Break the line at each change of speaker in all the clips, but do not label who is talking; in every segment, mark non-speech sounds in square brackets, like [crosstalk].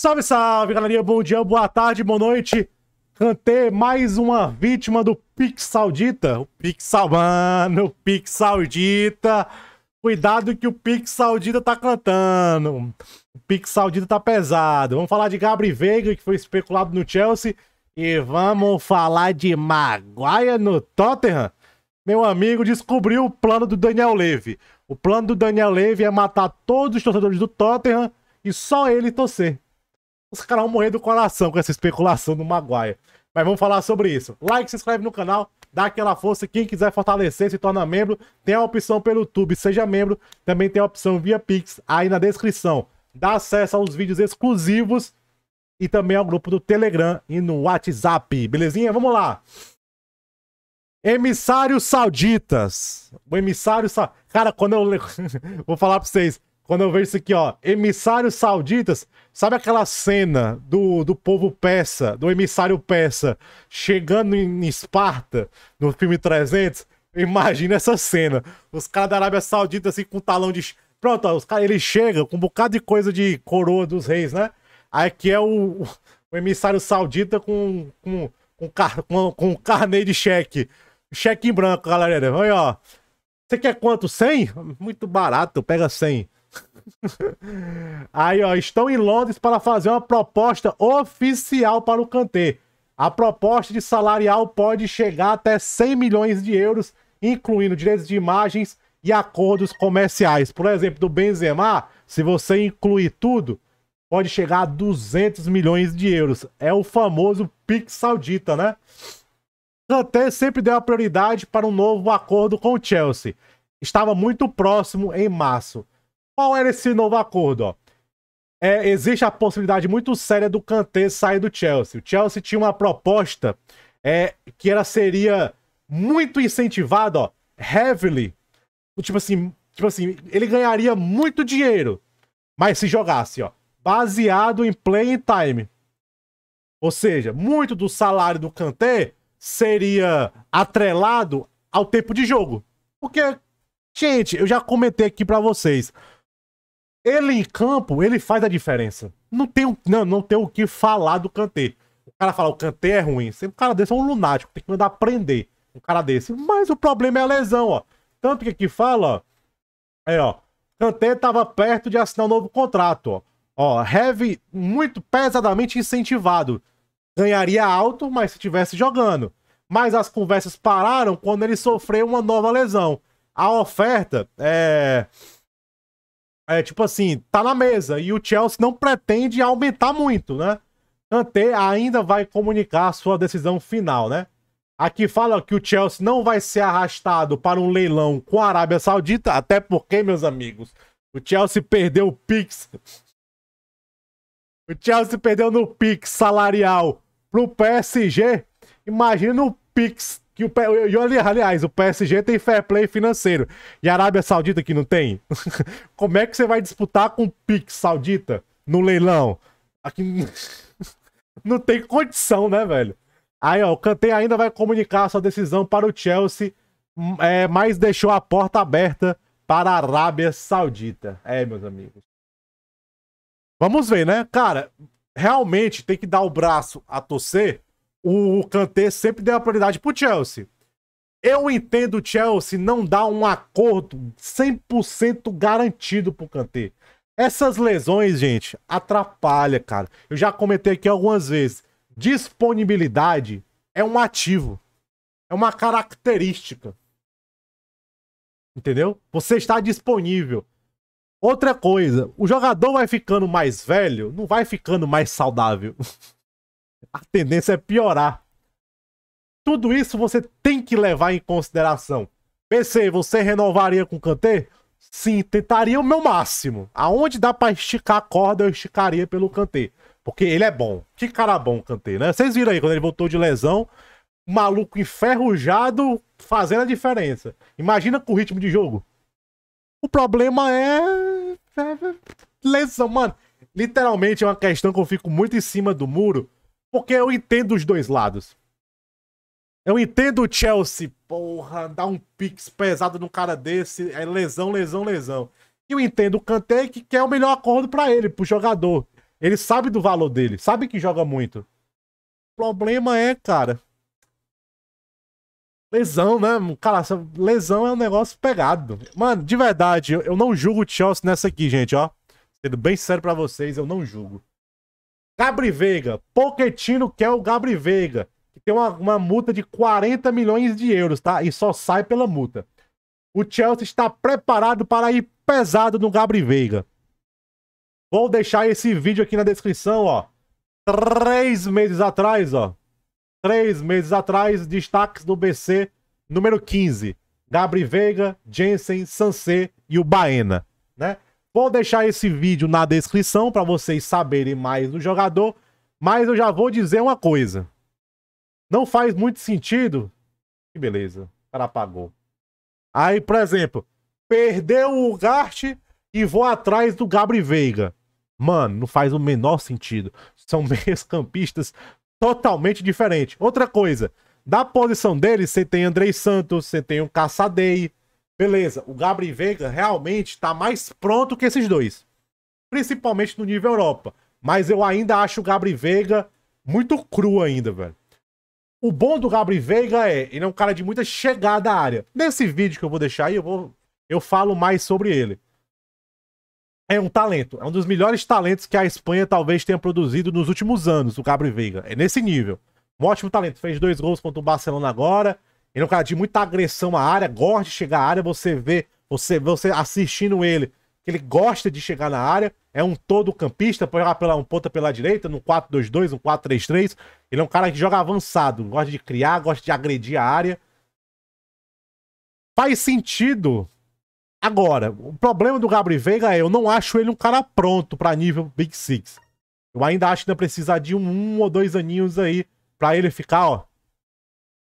Salve, salve, galerinha. Bom dia, boa tarde, boa noite. Cantei mais uma vítima do Pix Saudita, O Pix mano, o Saudita. Cuidado que o Pix Saudita tá cantando. O Saudita tá pesado. Vamos falar de Gabriel Veiga, que foi especulado no Chelsea. E vamos falar de Maguaia no Tottenham. Meu amigo descobriu o plano do Daniel Levy. O plano do Daniel Levy é matar todos os torcedores do Tottenham e só ele torcer os caras vão morrer do coração com essa especulação do Maguire. Mas vamos falar sobre isso. Like, se inscreve no canal, dá aquela força. Quem quiser fortalecer, se torna membro. Tem a opção pelo YouTube, seja membro. Também tem a opção via Pix aí na descrição. Dá acesso aos vídeos exclusivos e também ao grupo do Telegram e no WhatsApp. Belezinha? Vamos lá. Emissários sauditas. O emissário. Sa... Cara, quando eu. [laughs] Vou falar pra vocês. Quando eu vejo isso aqui, ó, emissários sauditas, sabe aquela cena do, do povo peça do emissário peça chegando em Esparta, no filme 300? Imagina essa cena. Os caras da Arábia Saudita, assim, com talão de. Pronto, ó, os caras, eles chegam com um bocado de coisa de coroa dos reis, né? Aí que é o, o emissário saudita com, com, com, car, com, com carnê de cheque. Cheque em branco, galera. Olha, ó. Você quer quanto? 100? Muito barato, pega 100. [laughs] Aí, ó, estão em Londres para fazer uma proposta oficial para o Kanté. A proposta de salarial pode chegar até 100 milhões de euros, incluindo direitos de imagens e acordos comerciais. Por exemplo, do Benzema, se você incluir tudo, pode chegar a 200 milhões de euros. É o famoso PIX saudita, né? Kanté sempre deu a prioridade para um novo acordo com o Chelsea. Estava muito próximo em março. Qual era esse novo acordo? Ó? É, existe a possibilidade muito séria do Kanté sair do Chelsea. O Chelsea tinha uma proposta é, que ela seria muito incentivada, ó, heavily. Tipo assim, tipo assim, ele ganharia muito dinheiro, mas se jogasse, ó, baseado em play time. Ou seja, muito do salário do Kanté seria atrelado ao tempo de jogo. Porque, gente, eu já comentei aqui para vocês. Ele em campo, ele faz a diferença. Não tem, não, não tem o que falar do Kantê. O cara fala, o Kantê é ruim. Sempre um cara desse é um lunático, tem que mandar prender um cara desse. Mas o problema é a lesão, ó. Tanto que aqui fala, ó. É, ó. Kantê tava perto de assinar um novo contrato, ó. Ó, Heavy muito pesadamente incentivado. Ganharia alto, mas se estivesse jogando. Mas as conversas pararam quando ele sofreu uma nova lesão. A oferta é é tipo assim, tá na mesa e o Chelsea não pretende aumentar muito, né? Kanté ainda vai comunicar sua decisão final, né? Aqui fala que o Chelsea não vai ser arrastado para um leilão com a Arábia Saudita, até porque, meus amigos, o Chelsea perdeu o Pix. O Chelsea perdeu no Pix salarial pro PSG. Imagina o Pix que o, e aliás, o PSG tem fair play financeiro. E a Arábia Saudita que não tem? [laughs] Como é que você vai disputar com o Pix Saudita no leilão? Aqui [laughs] não tem condição, né, velho? Aí, ó, o Kanté ainda vai comunicar sua decisão para o Chelsea, hum, é, mas deixou a porta aberta para a Arábia Saudita. É, meus amigos. Vamos ver, né? Cara, realmente tem que dar o braço a torcer o Kanté sempre deu a prioridade pro Chelsea. Eu entendo o Chelsea não dar um acordo 100% garantido pro Kanté. Essas lesões, gente, atrapalha, cara. Eu já comentei aqui algumas vezes. Disponibilidade é um ativo. É uma característica. Entendeu? Você está disponível. Outra coisa, o jogador vai ficando mais velho, não vai ficando mais saudável. [laughs] a tendência é piorar. Tudo isso você tem que levar em consideração. PC, você renovaria com o Kantê? Sim, tentaria o meu máximo. Aonde dá para esticar a corda, eu esticaria pelo Kantê. Porque ele é bom. Que cara bom o Kanté, né? Vocês viram aí quando ele voltou de lesão, maluco enferrujado fazendo a diferença. Imagina com o ritmo de jogo. O problema é, é, é lesão, mano. Literalmente é uma questão que eu fico muito em cima do muro porque eu entendo os dois lados. Eu entendo o Chelsea, porra, dar um pix pesado num cara desse, é lesão, lesão, lesão. E eu entendo o Kanté que quer o melhor acordo para ele, pro jogador. Ele sabe do valor dele, sabe que joga muito. O problema é, cara. Lesão, né? Cara, lesão é um negócio pegado. Mano, de verdade, eu não julgo o Chelsea nessa aqui, gente, ó. Sendo bem sério para vocês, eu não julgo. Gabri Veiga. Poquetino quer o Gabri Veiga. Que tem uma, uma multa de 40 milhões de euros, tá? E só sai pela multa. O Chelsea está preparado para ir pesado no Gabri Veiga. Vou deixar esse vídeo aqui na descrição, ó. Três meses atrás, ó. Três meses atrás, destaques do BC número 15. Gabri Veiga, Jensen, Sanse e o Baena, né? Vou deixar esse vídeo na descrição para vocês saberem mais do jogador, mas eu já vou dizer uma coisa. Não faz muito sentido. Que beleza, o cara apagou. Aí, por exemplo, perdeu o Gart e vou atrás do Gabri Veiga. Mano, não faz o menor sentido. São [laughs] meios campistas totalmente diferentes. Outra coisa, da posição dele, você tem Andrei Santos, você tem o Caçadei, Beleza, o Gabriel Veiga realmente está mais pronto que esses dois. Principalmente no nível Europa. Mas eu ainda acho o Gabriel Veiga muito cru ainda, velho. O bom do Gabriel Veiga é, ele é um cara de muita chegada à área. Nesse vídeo que eu vou deixar aí, eu, vou, eu falo mais sobre ele. É um talento, é um dos melhores talentos que a Espanha talvez tenha produzido nos últimos anos, o Gabriel Veiga. É nesse nível. Um ótimo talento, fez dois gols contra o Barcelona agora, ele é um cara de muita agressão à área, gosta de chegar à área, você vê, você, você assistindo ele, que ele gosta de chegar na área, é um todo campista, pode jogar pela, um ponta pela direita, no 4-2-2, um 4-3-3. Ele é um cara que joga avançado, gosta de criar, gosta de agredir a área. Faz sentido. Agora, o problema do Gabriel Veiga é eu não acho ele um cara pronto para nível Big Six. Eu ainda acho que ainda precisa de um, um ou dois aninhos aí para ele ficar, ó,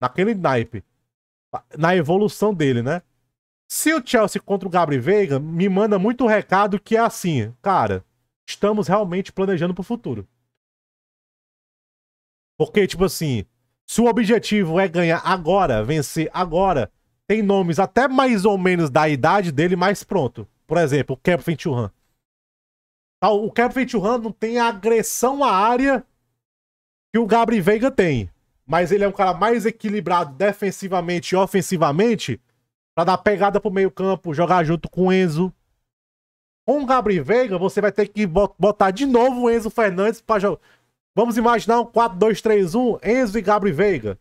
naquele naipe, na evolução dele, né? Se o Chelsea contra o Gabriel Veiga, me manda muito recado que é assim, cara, estamos realmente planejando pro futuro. Porque, tipo assim, se o objetivo é ganhar agora, vencer agora, tem nomes até mais ou menos da idade dele mais pronto. Por exemplo, o Kevin Churran. Então, o Kevin Churran não tem a agressão à área que o Gabriel Veiga tem mas ele é um cara mais equilibrado defensivamente e ofensivamente para dar pegada pro meio-campo, jogar junto com o Enzo. Com o Gabriel Veiga, você vai ter que botar de novo o Enzo Fernandes para jogar. Vamos imaginar um 4-2-3-1, Enzo e Gabriel Veiga.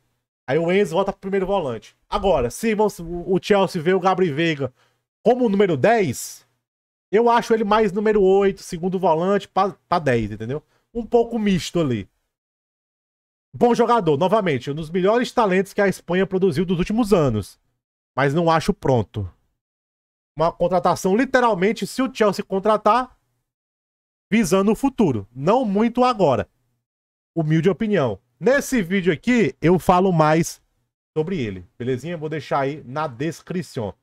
Aí o Enzo volta pro primeiro volante. Agora, se o Chelsea vê o Gabriel Veiga como número 10, eu acho ele mais número 8, segundo volante, para 10, entendeu? Um pouco misto ali. Bom jogador, novamente, um dos melhores talentos que a Espanha produziu dos últimos anos. Mas não acho pronto. Uma contratação, literalmente, se o Chelsea contratar, visando o futuro. Não muito agora. Humilde opinião. Nesse vídeo aqui, eu falo mais sobre ele, belezinha? Vou deixar aí na descrição.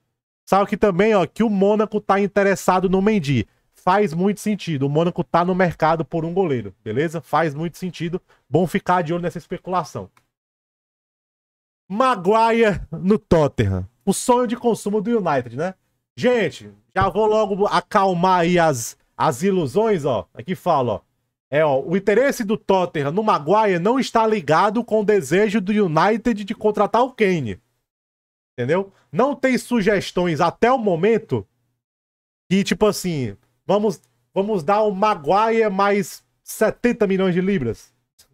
Sabe que também, ó, que o Mônaco tá interessado no Mendy faz muito sentido. O Mônaco tá no mercado por um goleiro, beleza? Faz muito sentido. Bom ficar de olho nessa especulação. Maguire no Tottenham. O sonho de consumo do United, né? Gente, já vou logo acalmar aí as, as ilusões, ó. Aqui fala, ó. É, ó, o interesse do Tottenham no Maguire não está ligado com o desejo do United de contratar o Kane. Entendeu? Não tem sugestões até o momento que, tipo assim, Vamos, vamos dar o Maguire mais 70 milhões de libras.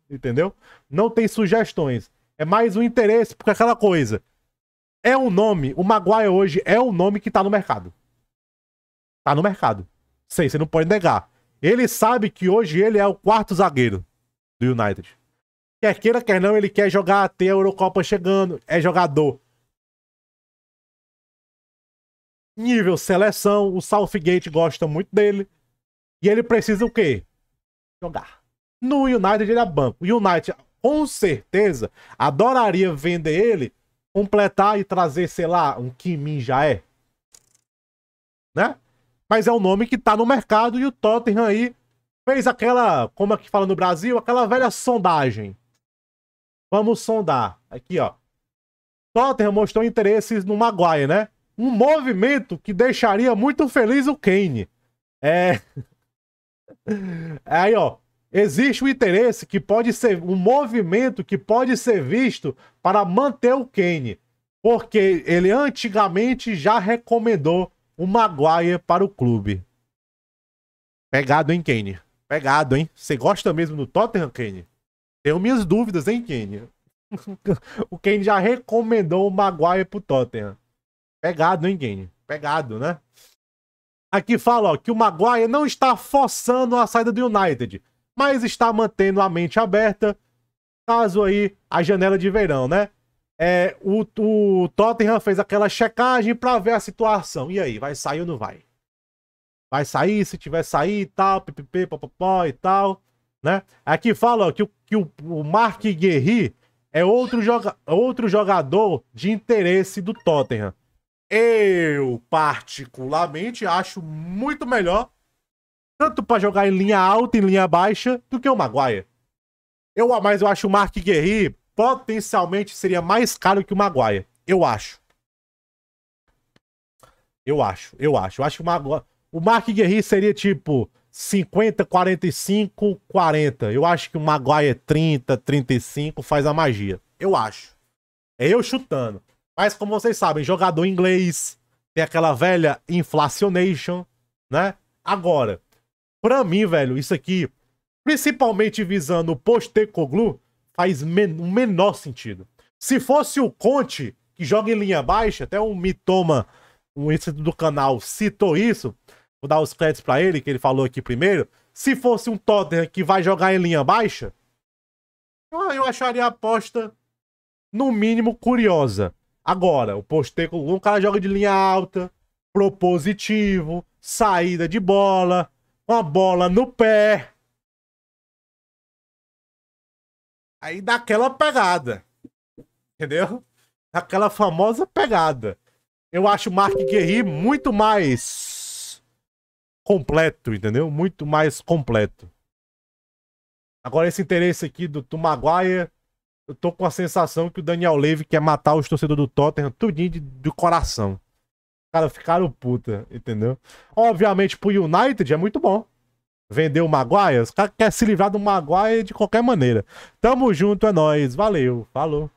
Entendeu? Não tem sugestões. É mais um interesse, porque aquela coisa. É um nome, o Maguire hoje é um nome que tá no mercado. Tá no mercado. Sei, você não pode negar. Ele sabe que hoje ele é o quarto zagueiro do United. Quer queira, quer não, ele quer jogar, ter a Eurocopa chegando, é jogador. nível seleção, o Southgate gosta muito dele. E ele precisa o quê? Jogar. No United ele é banco. O United, com certeza, adoraria vender ele, completar e trazer, sei lá, um Kimin já é. Né? Mas é um nome que tá no mercado e o Tottenham aí fez aquela, como é que fala no Brasil, aquela velha sondagem. Vamos sondar. Aqui, ó. Tottenham mostrou interesses no Maguire, né? Um movimento que deixaria muito feliz o Kane. É. [laughs] Aí, ó. Existe um interesse que pode ser. Um movimento que pode ser visto para manter o Kane. Porque ele antigamente já recomendou o Maguire para o clube. Pegado, hein, Kane? Pegado, hein? Você gosta mesmo do Tottenham, Kane? Tenho minhas dúvidas, hein, Kane? [laughs] o Kane já recomendou o Maguire para o Tottenham. Pegado, hein, Game? Pegado, né? Aqui fala ó, que o Maguire não está forçando a saída do United, mas está mantendo a mente aberta, caso aí a janela de verão, né? É, o, o Tottenham fez aquela checagem para ver a situação. E aí, vai sair ou não vai? Vai sair, se tiver sair e tal, pipipi, popopó e tal, né? Aqui fala ó, que, que o, o Mark Guerri é outro, joga outro jogador de interesse do Tottenham. Eu, particularmente, acho muito melhor, tanto para jogar em linha alta e em linha baixa, do que o Maguire. Eu, mas eu acho o Mark Guerri potencialmente seria mais caro que o Maguire. Eu acho. Eu acho, eu acho. Eu acho que o Magu O Mark Guerri seria tipo 50, 45, 40. Eu acho que o Maguire 30, é 35 faz a magia. Eu acho. É eu chutando. Mas como vocês sabem, jogador inglês tem aquela velha inflacionation, né? Agora, pra mim, velho, isso aqui, principalmente visando o Postecoglu, faz o menor sentido. Se fosse o Conte, que joga em linha baixa, até um mitoma, um inscrito do canal citou isso, vou dar os créditos para ele, que ele falou aqui primeiro. Se fosse um Tottenham que vai jogar em linha baixa, eu acharia a aposta, no mínimo, curiosa. Agora, o Posteco, um cara joga de linha alta, propositivo, saída de bola, uma bola no pé. Aí dá aquela pegada. Entendeu? Aquela famosa pegada. Eu acho o Mark Guerri muito mais completo, entendeu? Muito mais completo. Agora esse interesse aqui do Tumaguaia eu tô com a sensação que o Daniel Levy quer matar os torcedores do Tottenham tudinho de, do coração. Cara, ficaram puta, entendeu? Obviamente pro United é muito bom. Vender o Maguire, os caras querem se livrar do Maguire de qualquer maneira. Tamo junto, é nóis. Valeu, falou.